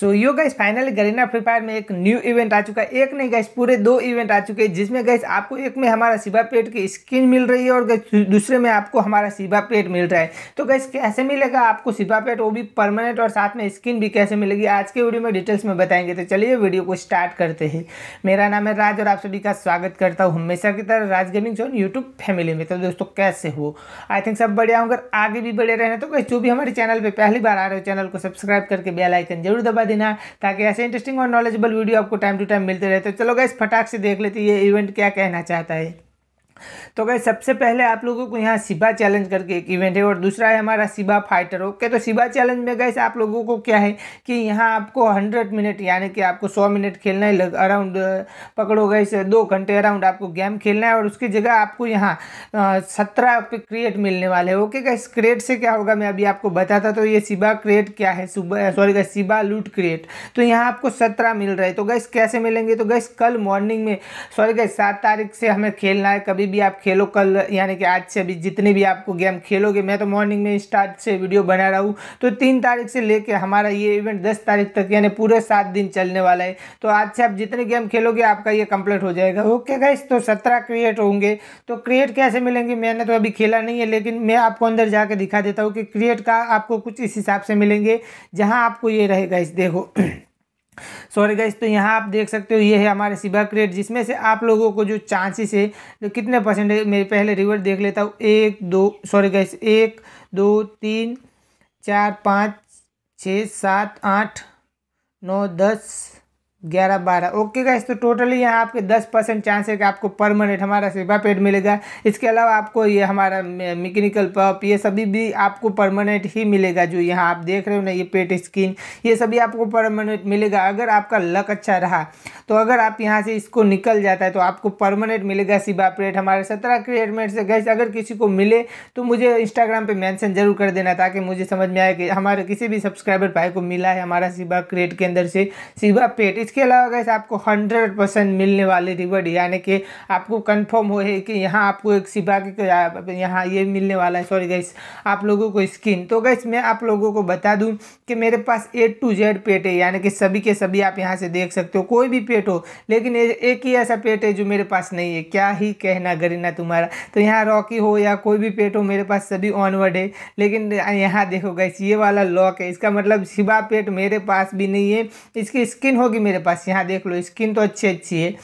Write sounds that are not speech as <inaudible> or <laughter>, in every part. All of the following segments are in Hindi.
सो yo guys finally Garena free fire में एक न्यू इवेंट आ चुका है एक नहीं गाइस पूरे दो इवेंट आ चुके हैं जिसमें गाइस आपको एक में हमारा शिवा पेट की स्किन मिल रही है और दूसरे में आपको हमारा शिवा पेट मिल रहा है तो गाइस कैसे मिलेगा आपको शिवा पेट वो भी परमानेंट और साथ में स्किन भी कैसे मिलेगी आज के वीडियो में डिटेल्स में बताएंगे तो चलिए वीडियो को स्टार्ट करते हैं मेरा नाम है राज और आप सभी का स्वागत करता हूँ हमेशा की तरह Raj gaming zone YouTube family में तो दोस्तों कैसे हो आई थिंक सब बढ़िया होंगे आगे भी बढ़े रहने तो गाइस जो भी हमारे चैनल पर पहली बार आ रहे हो चैनल को सब्सक्राइब करके बेलाइकन जरूर दबा ब देना ताकि ऐसे इंटरेस्टिंग और नॉलेजेबल वीडियो आपको टाइम टू टाइम मिलते तो चलो गए फटाक से देख लेते ये इवेंट क्या कहना चाहता है तो गए सबसे पहले आप लोगों को यहाँ सिबा चैलेंज करके एक इवेंट है और दूसरा है हमारा सिबा फाइटर ओके तो सिबा चैलेंज में गए आप लोगों को क्या है कि यहाँ आपको हंड्रेड मिनट यानी कि आपको सौ मिनट खेलना है अराउंड पकड़ो गए दो घंटे अराउंड आपको गेम खेलना है और उसकी जगह आपको यहाँ सत्रह क्रिएट मिलने वाले है ओके गए क्रिएट से क्या होगा मैं अभी आपको बताता तो ये सिबा क्रिएट क्या है सुबह सॉरी गए सिबा लूट क्रिएट तो यहाँ आपको सत्रह मिल रहा है तो गैस कैसे मिलेंगे तो गैस कल मॉर्निंग में सॉरी गए सात तारीख से हमें खेलना है कभी भी आप खेलो कल यानी कि आज से अभी जितने भी आपको गेम खेलोगे मैं तो मॉर्निंग में स्टार्ट से वीडियो बना रहा हूँ तो तीन तारीख से लेके हमारा ये इवेंट दस तारीख तक यानी पूरे सात दिन चलने वाला है तो आज से आप जितने गेम खेलोगे आपका ये कंप्लीट हो जाएगा ओके गाइस तो सत्रह क्रिएट होंगे तो क्रिएट कैसे मिलेंगे मैंने तो अभी खेला नहीं है लेकिन मैं आपको अंदर जाकर दिखा देता हूँ कि क्रिएट का आपको कुछ इस हिसाब से मिलेंगे जहाँ आपको ये रहेगा इस देखो <clears throat> सॉरी गाइस तो यहाँ आप देख सकते हो ये है हमारे सिबा क्रेड जिसमें से आप लोगों को जो चांसेस है तो कितने परसेंट मेरे पहले रिवर्ट देख लेता हूँ एक दो सॉरी गाइस एक दो तीन चार पाँच छः सात आठ नौ दस ग्यारह बारह ओके का इस तो टोटली यहाँ आपके दस परसेंट चांस है कि आपको परमानेंट हमारा सेवा पेड मिलेगा इसके अलावा आपको ये हमारा मिकेनिकल पप ये सभी भी आपको परमानेंट ही मिलेगा जो यहाँ आप देख रहे हो ना ये पेट स्किन ये सभी आपको परमानेंट मिलेगा अगर आपका लक अच्छा रहा तो अगर आप यहाँ से इसको निकल जाता है तो आपको परमानेंट मिलेगा सिबा प्लेट हमारे सत्रह क्रिएट मेट से गैस अगर किसी को मिले तो मुझे इंस्टाग्राम पर मैंसन जरूर कर देना ताकि मुझे समझ में आए कि हमारे किसी भी सब्सक्राइबर भाई को मिला है हमारा सिबा क्रिएट के अंदर से सिबा पेट इसके अलावा गैस आपको हंड्रेड परसेंट मिलने वाले रिवर्ड यानी कि आपको कन्फर्म हो है कि यहाँ आपको एक सिबा के यहाँ ये मिलने वाला है सॉरी गैस आप लोगों को स्किन तो गैस मैं आप लोगों को बता दूँ कि मेरे पास ए टू जेड पेट है यानी कि सभी के सभी आप यहाँ से देख सकते हो कोई भी पेट पेट हो लेकिन एक ही ऐसा पेट है जो मेरे पास नहीं है क्या ही कहना गरीना तुम्हारा तो यहाँ रॉकी हो या कोई भी पेट हो मेरे पास सभी ऑनवर्ड है लेकिन यहाँ देखो गैस ये वाला लॉक है इसका मतलब शिवा पेट मेरे पास भी नहीं है इसकी स्किन होगी मेरे पास यहाँ देख लो स्किन तो अच्छी अच्छी है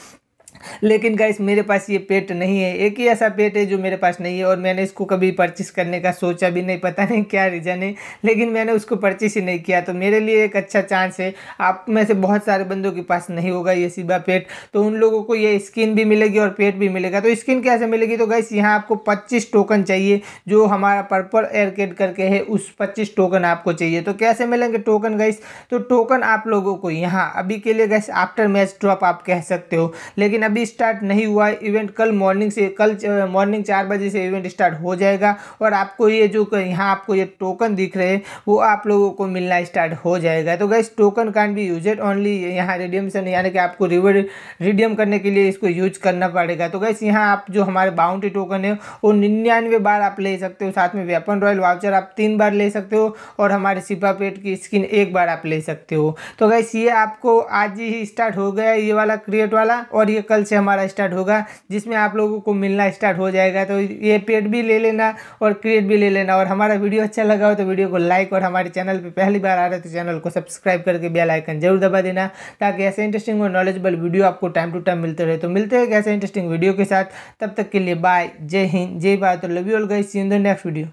लेकिन गाइस मेरे पास ये पेट नहीं है एक ही ऐसा पेट है जो मेरे पास नहीं है और मैंने इसको कभी परचेस करने का सोचा भी नहीं पता नहीं क्या रीज़न है लेकिन मैंने उसको परचेस ही नहीं किया तो मेरे लिए एक अच्छा चांस है आप में से बहुत सारे बंदों के पास नहीं होगा ये सीबा पेट तो उन लोगों को ये स्किन भी मिलेगी और पेट भी मिलेगा तो स्किन कैसे मिलेगी तो गाइस यहाँ आपको पच्चीस टोकन चाहिए जो हमारा पर्पल एयरकेट करके है उस पच्चीस टोकन आपको चाहिए तो कैसे मिलेंगे टोकन गाइस तो टोकन आप लोगों को यहाँ अभी के लिए गाइस आफ्टर मैच ड्रॉप आप कह सकते हो लेकिन अभी स्टार्ट नहीं हुआ है इवेंट कल मॉर्निंग से कल मॉर्निंग चार बजे से इवेंट स्टार्ट हो जाएगा और आपको ये जो यहाँ आपको ये टोकन दिख रहे हैं वो आप लोगों को मिलना स्टार्ट हो जाएगा तो गैस टोकन कान भी यूजेड ओनली यहाँ रिडीमसन यानी कि आपको रिवर रिडियम करने के लिए इसको यूज करना पड़ेगा तो गैस यहाँ आप जो हमारे बाउंड्री टोकन है वो निन्यानवे बार आप ले सकते हो साथ में वेपन रॉयल वाउचर आप तीन बार ले सकते हो और हमारे सिपा पेट की स्किन एक बार आप ले सकते हो तो गैस ये आपको आज ही स्टार्ट हो गया ये वाला क्रिएट वाला और ये कल कल से हमारा स्टार्ट होगा जिसमें आप लोगों को मिलना स्टार्ट हो जाएगा तो ये पेड भी ले लेना और क्रिएट भी ले लेना और हमारा वीडियो अच्छा लगा हो तो वीडियो को लाइक और हमारे चैनल पर पहली बार आ रहे तो चैनल को सब्सक्राइब करके बेल आइकन जरूर दबा देना ताकि ऐसे इंटरेस्टिंग और नॉलेजेबल वीडियो आपको टाइम टू टाइम मिलते रहे तो मिलते हैं ऐसे इंटरेस्टिंग वीडियो के साथ तब तक के लिए बाय जय हिंद जय Bharat love you all guys in the next video